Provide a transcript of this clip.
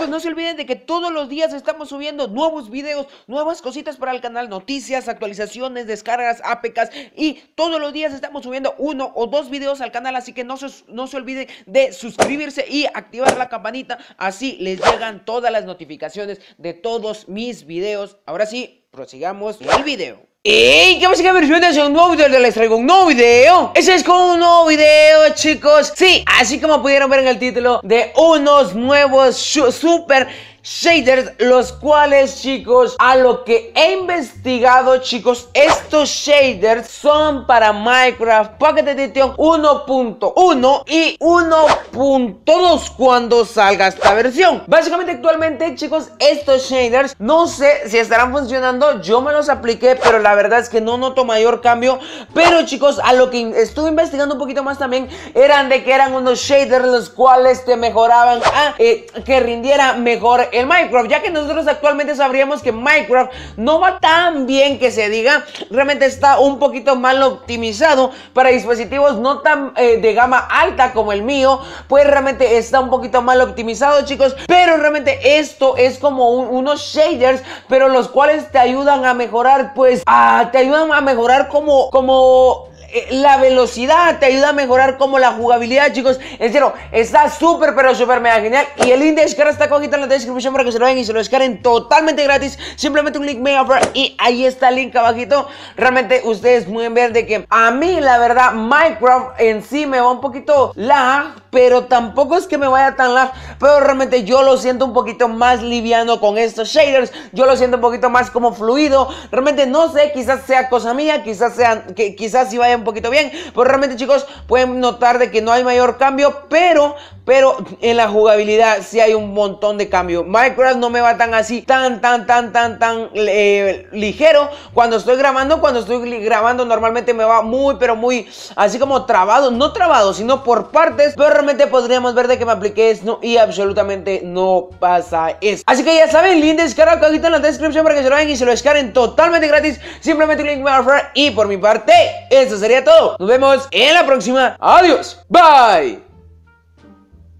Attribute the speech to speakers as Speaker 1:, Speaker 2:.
Speaker 1: Pues no se olviden de que todos los días estamos subiendo nuevos videos, nuevas cositas para el canal, noticias, actualizaciones, descargas, apecas y todos los días estamos subiendo uno o dos videos al canal, así que no no se olviden de suscribirse y activar la campanita, así les llegan todas las notificaciones de todos mis videos. Ahora sí, prosigamos el video. ¡Ey! ¿Qué pasa, de Un nuevo video, les traigo un nuevo video Ese es como un nuevo video, chicos Sí, así como pudieron ver en el título De unos nuevos super shaders, los cuales chicos, a lo que he investigado chicos, estos shaders son para Minecraft Pocket Edition 1.1 y 1.2 cuando salga esta versión. Básicamente actualmente chicos, estos shaders no sé si estarán funcionando, yo me los apliqué, pero la verdad es que no noto mayor cambio. Pero chicos, a lo que estuve investigando un poquito más también, eran de que eran unos shaders los cuales te mejoraban a eh, que rindiera mejor el Minecraft, ya que nosotros actualmente sabríamos que Minecraft no va tan bien que se diga, realmente está un poquito mal optimizado para dispositivos no tan eh, de gama alta como el mío, pues realmente está un poquito mal optimizado chicos, pero realmente esto es como unos shaders, pero los cuales te ayudan a mejorar pues, a, ah, te ayudan a mejorar como, como eh, la velocidad te ayuda a mejorar como la jugabilidad, chicos. En serio, está súper, pero súper mega genial. Y el link de descarga está abajito en la descripción para que se lo vean y se lo descarguen totalmente gratis. Simplemente un link me y ahí está el link abajito. Realmente ustedes pueden ver de que a mí, la verdad, Minecraft en sí me va un poquito lag, pero tampoco es que me vaya tan lag. Pero realmente yo lo siento un poquito más liviano con estos shaders. Yo lo siento un poquito más como fluido. Realmente no sé, quizás sea cosa mía, quizás sea, que, quizás si vaya un poquito bien. Pues realmente chicos pueden notar de que no hay mayor cambio, pero pero en la jugabilidad sí hay un montón de cambio. Minecraft no me va tan así, tan, tan, tan, tan, tan eh, ligero. Cuando estoy grabando, cuando estoy grabando normalmente me va muy, pero muy así como trabado. No trabado, sino por partes. Pero realmente podríamos ver de que me apliqué esto y absolutamente no pasa eso. Así que ya saben, link de descarga cajita en la descripción para que se lo hagan y se lo descarguen totalmente gratis. Simplemente link me Y por mi parte, eso sería todo. Nos vemos en la próxima. Adiós. Bye.